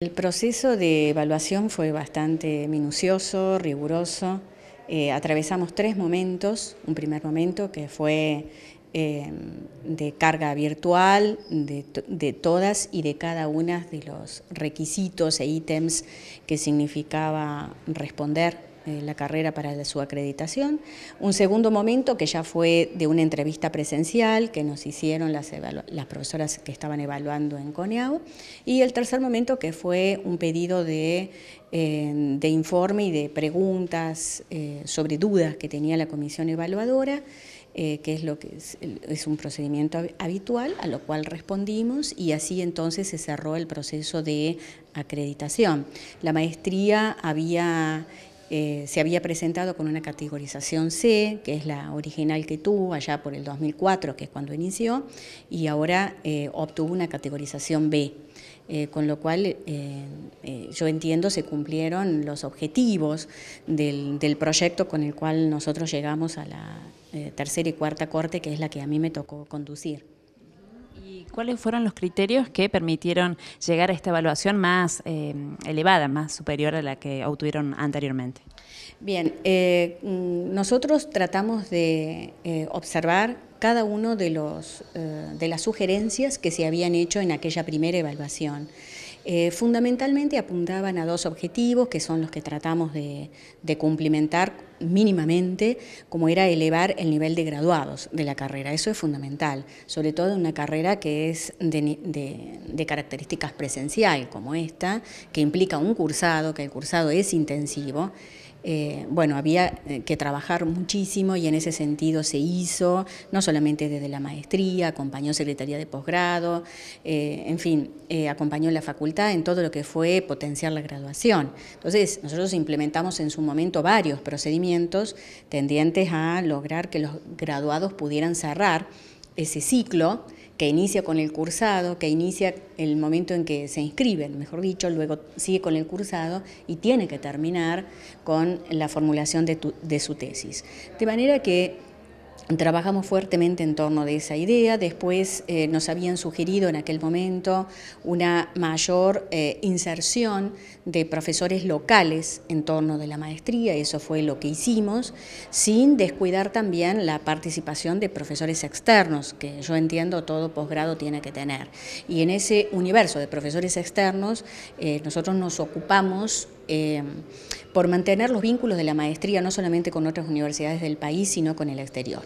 El proceso de evaluación fue bastante minucioso, riguroso. Eh, atravesamos tres momentos. Un primer momento que fue em, de carga virtual de, de, todas y de cada una de los requisitos e ítems que significaba responder eh, la carrera para su acreditación. Un segundo momento que ya fue de una entrevista presencial que nos hicieron las, profesoras que estaban evaluando en CONEAU. Y el tercer momento que fue un pedido de, eh, informe y de preguntas eh, sobre dudas que tenía la comisión evaluadora. que es lo que es, un procedimiento habitual, a lo cual respondimos y así entonces se cerró el proceso de acreditación. La maestría había eh, se había presentado con una categorización C, que es la original que tuvo allá por el 2004, que es cuando inició, y ahora eh, obtuvo una categorización B. Eh, con lo cual yo entiendo se cumplieron los objetivos del, proyecto con el cual nosotros llegamos a la tercera y cuarta corte, que es la que a mí me tocó conducir cuáles fueron los criterios que permitieron llegar a esta evaluación más eh, elevada, más superior a la que obtuvieron anteriormente? Bien, eh, mm, nosotros tratamos de eh, observar cada uno de, los, de las sugerencias que se habían hecho en aquella primera evaluación. Eh, fundamentalmente apuntaban a dos objetivos que son los que tratamos de, cumplimentar mínimamente, como era elevar el nivel de graduados de la carrera. Eso es fundamental, sobre todo en una carrera que es de, de, características presencial como esta, que implica un cursado, que el cursado es intensivo. Eh, bueno, había eh, que trabajar muchísimo y en ese sentido se hizo, no solamente desde la maestría, acompañó Secretaría de Posgrado, eh, en fin, acompañó la facultad en todo lo que fue potenciar la graduación. Entonces, nosotros implementamos en su momento varios procedimientos tendientes a lograr que los graduados pudieran cerrar ese ciclo que inicia con el cursado, que inicia el momento en que se inscriben, mejor dicho, luego sigue con el cursado y tiene que terminar con la formulación de, de su tesis. De manera que Trabajamos fuertemente en torno de esa idea, después eh, nos habían sugerido en aquel momento una mayor eh, inserción de profesores locales en torno de la maestría, eso fue lo que hicimos, sin descuidar también la participación de profesores externos, que yo entiendo todo posgrado tiene que tener. Y en ese universo de profesores externos, eh, nosotros nos ocupamos Em, por mantener los vínculos de la maestría no solamente con otras universidades del país, sino con el exterior.